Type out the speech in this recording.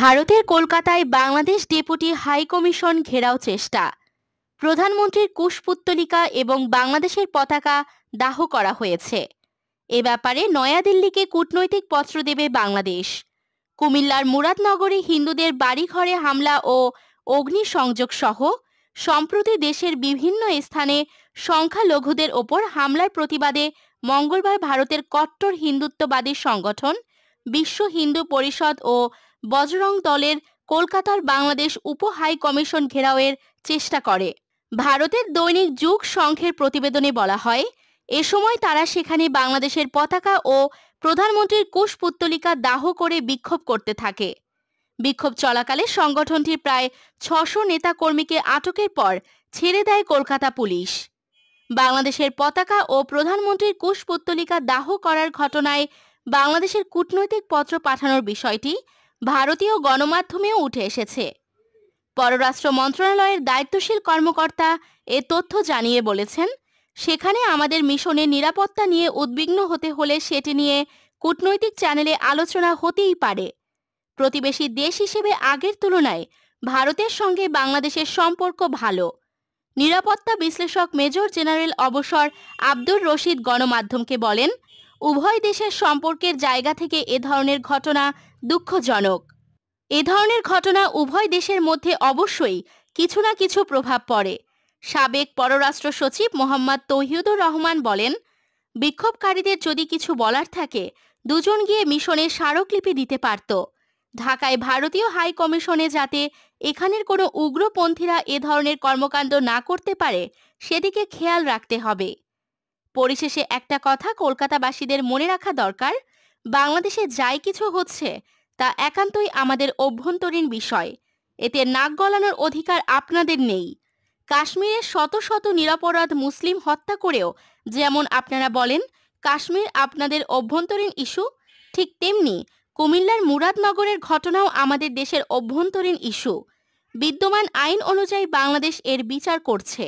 ভারতের কলকাতায় Bangladesh deputy high commission ঘেরাও চেষ্টা প্রধানমন্ত্রীর কুশপুত্তলিকা এবং বাংলাদেশের পতাকা দাহ করা হয়েছে এ ব্যাপারে নয়াদিল্লিকে কূটনৈতিক পত্র দেবে বাংলাদেশ কুমিল্লার মুরাদনগরে হিন্দুদের বাড়িঘরে হামলা ও সংযোগ সহ সম্প্রতি দেশের বিভিন্ন স্থানে সংখ্যালঘুদের ওপর হামলার প্রতিবাদে মঙ্গলবার ভারতের কট্টর হিন্দুত্ববাদী সংগঠন বিশ্ব হিন্দু পরিষদ ও বজরং দলের কলকাতার বাংলাদেশ উপ হাই কমিশন ঘেরাওয়ের চেষ্টা করে ভারতের দৈনিক যুগ সংঘের প্রতিবেদনে বলা হয় এ সময় তারা সেখানে বাংলাদেশের পতাকা ও প্রধানমন্ত্রীর কুশপুত্তলিকা দাহ করে বিক্ষোভ করতে থাকে বিক্ষোভ চলাকালে সংগঠনটির প্রায় ছশো নেতাকর্মীকে আটকের পর ছেড়ে দেয় কলকাতা পুলিশ বাংলাদেশের পতাকা ও প্রধানমন্ত্রীর কুশপুত্তলিকা দাহ করার ঘটনায় বাংলাদেশের কূটনৈতিক পত্র পাঠানোর বিষয়টি ভারতীয় গণমাধ্যমেও উঠে এসেছে পররাষ্ট্র মন্ত্রণালয়ের দায়িত্বশীল কর্মকর্তা এ তথ্য জানিয়ে বলেছেন সেখানে আমাদের মিশনের নিরাপত্তা নিয়ে উদ্বিগ্ন হতে হলে সেটি নিয়ে কূটনৈতিক চ্যানেলে আলোচনা হতেই পারে প্রতিবেশী দেশ হিসেবে আগের তুলনায় ভারতের সঙ্গে বাংলাদেশের সম্পর্ক ভালো নিরাপত্তা বিশ্লেষক মেজর জেনারেল অবসর আব্দুর রশিদ গণমাধ্যমকে বলেন উভয় দেশের সম্পর্কের জায়গা থেকে এ ধরনের ঘটনা দুঃখজনক এ ধরনের ঘটনা উভয় দেশের মধ্যে অবশ্যই কিছু না কিছু প্রভাব পড়ে সাবেক পররাষ্ট্র সচিব মোহাম্মদ তৌহিদুর রহমান বলেন বিক্ষোভকারীদের যদি কিছু বলার থাকে দুজন গিয়ে মিশনে স্মারকলিপি দিতে পারত ঢাকায় ভারতীয় হাই কমিশনে যাতে এখানের কোনো উগ্রপন্থীরা এ ধরনের কর্মকাণ্ড না করতে পারে সেদিকে খেয়াল রাখতে হবে পরিশেষে একটা কথা কলকাতাবাসীদের মনে রাখা দরকার বাংলাদেশে যাই কিছু হচ্ছে তা একান্তই আমাদের অভ্যন্তরীণ বিষয় এতে নাক গলানোর অধিকার আপনাদের নেই কাশ্মীরে শত শত নিরাপরাধ মুসলিম হত্যা করেও যেমন আপনারা বলেন কাশ্মীর আপনাদের অভ্যন্তরীণ ইস্যু ঠিক তেমনি কুমিল্লার মুরাদনগরের ঘটনাও আমাদের দেশের অভ্যন্তরীণ ইস্যু বিদ্যমান আইন অনুযায়ী বাংলাদেশ এর বিচার করছে